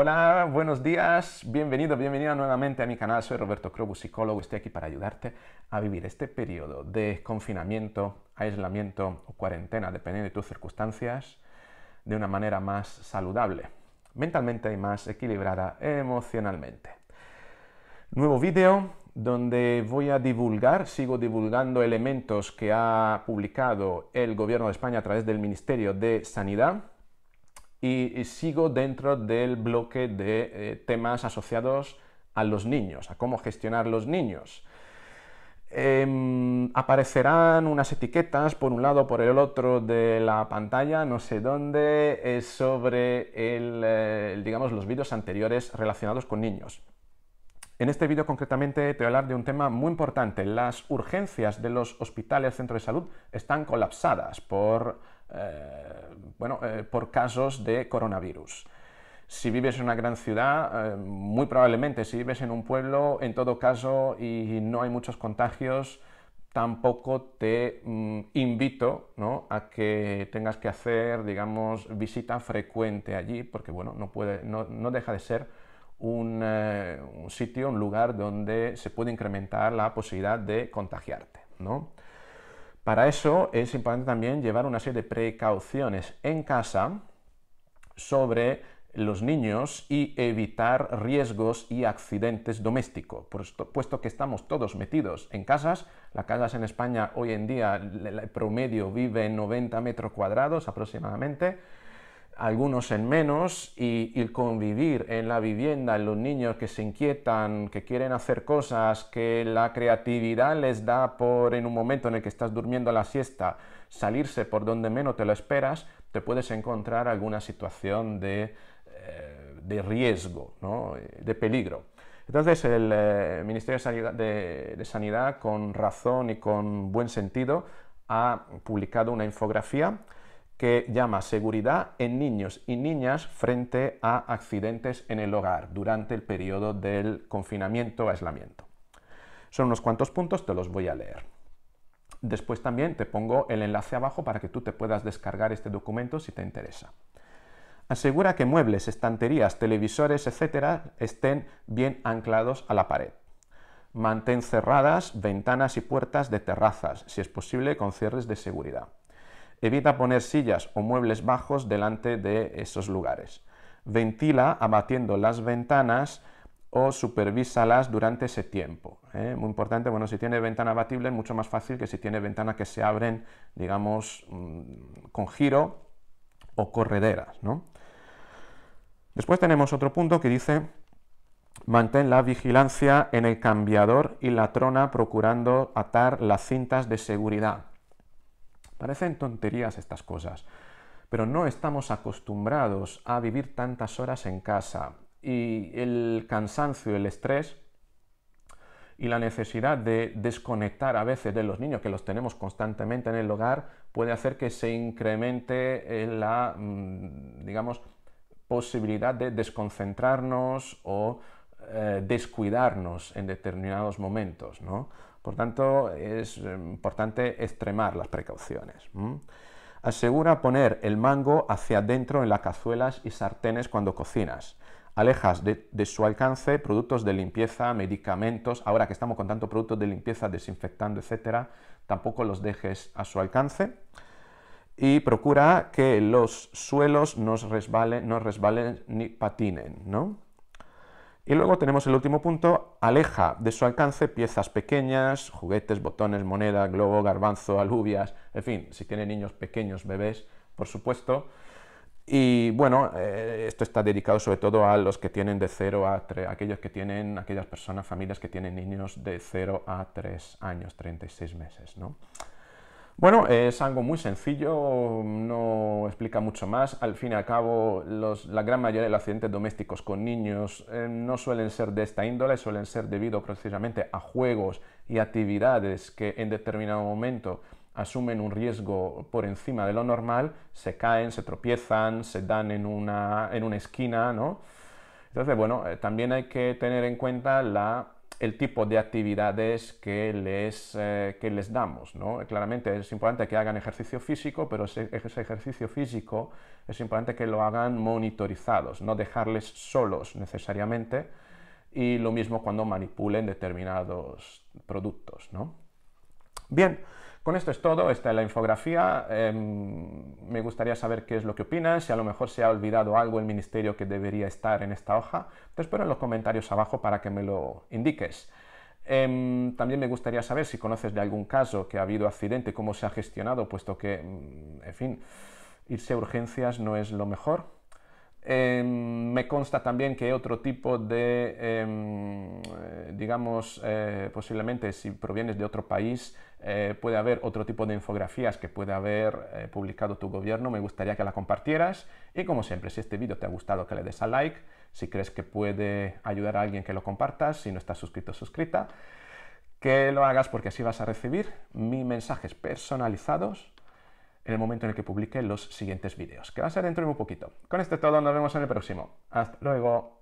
Hola, buenos días, bienvenido, bienvenida nuevamente a mi canal. Soy Roberto Crobu, psicólogo. Estoy aquí para ayudarte a vivir este periodo de confinamiento, aislamiento o cuarentena, dependiendo de tus circunstancias, de una manera más saludable, mentalmente y más equilibrada emocionalmente. Nuevo vídeo donde voy a divulgar, sigo divulgando elementos que ha publicado el Gobierno de España a través del Ministerio de Sanidad y, sigo dentro del bloque de eh, temas asociados a los niños, a cómo gestionar los niños. Em, aparecerán unas etiquetas por un lado o por el otro de la pantalla, no sé dónde, sobre el, eh, digamos, los vídeos anteriores relacionados con niños. En este vídeo concretamente te voy a hablar de un tema muy importante. Las urgencias de los hospitales, centros de salud, están colapsadas por eh, por casos de coronavirus. Si vives en una gran ciudad, eh, muy probablemente, si vives en un pueblo, en todo caso, y no hay muchos contagios, tampoco te mm, invito a que tengas que hacer, digamos, visita frecuente allí, porque bueno, no, puede, no, deja de ser eh, un, sitio, un lugar donde se puede incrementar la posibilidad de contagiarte. Para eso es importante también llevar una serie de precauciones en casa sobre los niños y evitar riesgos y accidentes domésticos, puesto que estamos todos metidos en casas. Las casas en España hoy en día, el promedio vive en 90 metros cuadrados aproximadamente algunos en menos y, convivir en la vivienda, en los niños que se inquietan, que quieren hacer cosas, que la creatividad les da por en un momento en el que estás durmiendo la siesta, salirse por donde menos te lo esperas, te puedes encontrar alguna situación de, eh, riesgo, de peligro. Entonces el eh, Ministerio de Sanidad, con razón y con buen sentido, ha publicado una infografía que llama Seguridad en niños y niñas frente a accidentes en el hogar durante el periodo del confinamiento o aislamiento. Son unos cuantos puntos, te los voy a leer. Después también te pongo el enlace abajo para que tú te puedas descargar este documento si te interesa. Asegura que muebles, estanterías, televisores, etc. estén bien anclados a la pared. Mantén cerradas ventanas y puertas de terrazas, si es posible, con cierres de seguridad. Evita poner sillas o muebles bajos delante de esos lugares. Ventila abatiendo las ventanas o supervísalas durante ese tiempo. ¿eh? Muy importante, bueno, si tiene ventana abatible es mucho más fácil que si tiene ventanas que se abren, digamos, mm, con giro o correderas. Después tenemos otro punto que dice Mantén la vigilancia en el cambiador y la trona procurando atar las cintas de seguridad. Parecen tonterías estas cosas, pero no estamos acostumbrados a vivir tantas horas en casa y el cansancio, el estrés y la necesidad de desconectar a veces de los niños que los tenemos constantemente en el hogar puede hacer que se incremente eh, la, mm, digamos, posibilidad de desconcentrarnos o eh, descuidarnos en determinados momentos, ¿no? Por tanto, es eh, importante extremar las precauciones. Asegura poner el mango hacia adentro en las cazuelas y sartenes cuando cocinas. Alejas de, su alcance productos de limpieza, medicamentos, ahora que estamos con tanto productos de limpieza, desinfectando, etcétera, tampoco los dejes a su alcance. Y procura que los suelos no resbalen, no resbalen ni patinen, ¿no? Y luego tenemos el último punto, aleja de su alcance piezas pequeñas, juguetes, botones, moneda, globo, garbanzo, alubias, en fin, si tiene niños pequeños, bebés, por supuesto. Y bueno, eh, esto está dedicado sobre todo a los que tienen de 0 a 3, aquellos que tienen, aquellas personas, familias que tienen niños de 0 a 3 años, 36 meses, ¿no? Bueno, es algo muy sencillo, no explica mucho más. Al fin y al cabo, la gran mayoría de los accidentes domésticos con niños eh, no suelen ser de esta índole, suelen ser debido precisamente a juegos y actividades que en determinado momento asumen un riesgo por encima de lo normal, se caen, se tropiezan, se dan en una, en una esquina, ¿no? Entonces, bueno, eh, también hay que tener en cuenta la el tipo de actividades que les, eh, que les damos. ¿no? Claramente es importante que hagan ejercicio físico, pero ese, ese, ejercicio físico es importante que lo hagan monitorizados, no dejarles solos necesariamente, y lo mismo cuando manipulen determinados productos. ¿no? Bien, con esto es todo, esta es la infografía. Em, me gustaría saber qué es lo que opinas, si a lo mejor se ha olvidado algo el ministerio que debería estar en esta hoja. Te espero en los comentarios abajo para que me lo indiques. Em, también me gustaría saber si conoces de algún caso que ha habido accidente, cómo se ha gestionado, puesto que, em, en fin, irse a urgencias no es lo mejor. Em, me consta también que otro tipo de, em, eh, digamos, eh, posiblemente si provienes de otro país, eh, puede haber otro tipo de infografías que puede haber publicado tu gobierno. Me gustaría que la compartieras. Y como siempre, si este vídeo te ha gustado, que le des a like. Si crees que puede ayudar a alguien, que lo compartas. Si no estás suscrito, suscrita. Que lo hagas porque así vas a recibir mis mensajes personalizados en el momento en el que publique los siguientes vídeos, que va a ser dentro de un poquito. Con esto todo, nos vemos en el próximo. Hasta luego.